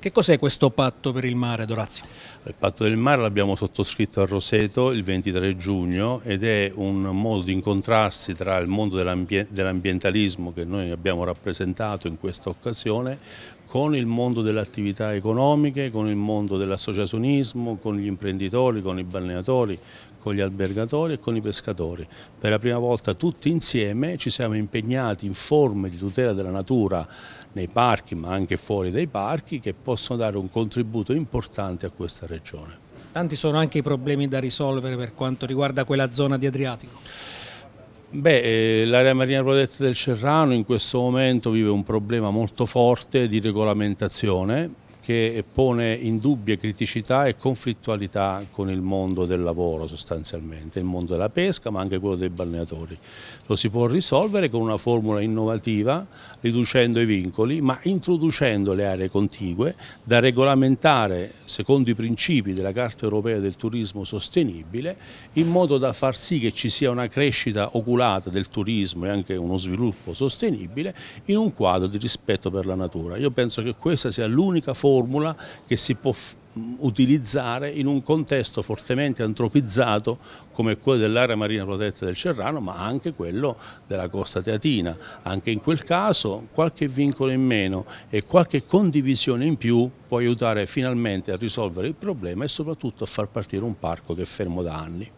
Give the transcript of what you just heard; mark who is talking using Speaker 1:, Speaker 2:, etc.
Speaker 1: Che cos'è questo patto per il mare, Dorazio?
Speaker 2: Il patto del mare l'abbiamo sottoscritto a Roseto il 23 giugno ed è un modo di incontrarsi tra il mondo dell'ambientalismo che noi abbiamo rappresentato in questa occasione con il mondo delle attività economiche, con il mondo dell'associazionismo, con gli imprenditori, con i balneatori, con gli albergatori e con i pescatori. Per la prima volta tutti insieme ci siamo impegnati in forme di tutela della natura nei parchi ma anche fuori dai parchi che poi possono dare un contributo importante a questa regione.
Speaker 1: Tanti sono anche i problemi da risolvere per quanto riguarda quella zona di Adriatico.
Speaker 2: Beh, eh, l'area marina protetta del Cerrano in questo momento vive un problema molto forte di regolamentazione che pone in dubbio criticità e conflittualità con il mondo del lavoro sostanzialmente, il mondo della pesca ma anche quello dei balneatori. Lo si può risolvere con una formula innovativa riducendo i vincoli ma introducendo le aree contigue da regolamentare secondo i principi della Carta Europea del Turismo Sostenibile in modo da far sì che ci sia una crescita oculata del turismo e anche uno sviluppo sostenibile in un quadro di rispetto per la natura. Io penso che questa sia l'unica forma formula che si può mm, utilizzare in un contesto fortemente antropizzato come quello dell'area marina protetta del Cerrano ma anche quello della costa teatina. Anche in quel caso qualche vincolo in meno e qualche condivisione in più può aiutare finalmente a risolvere il problema e soprattutto a far partire un parco che è fermo da anni.